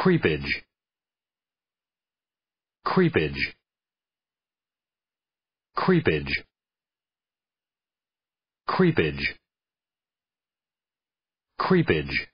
creepage creepage creepage creepage creepage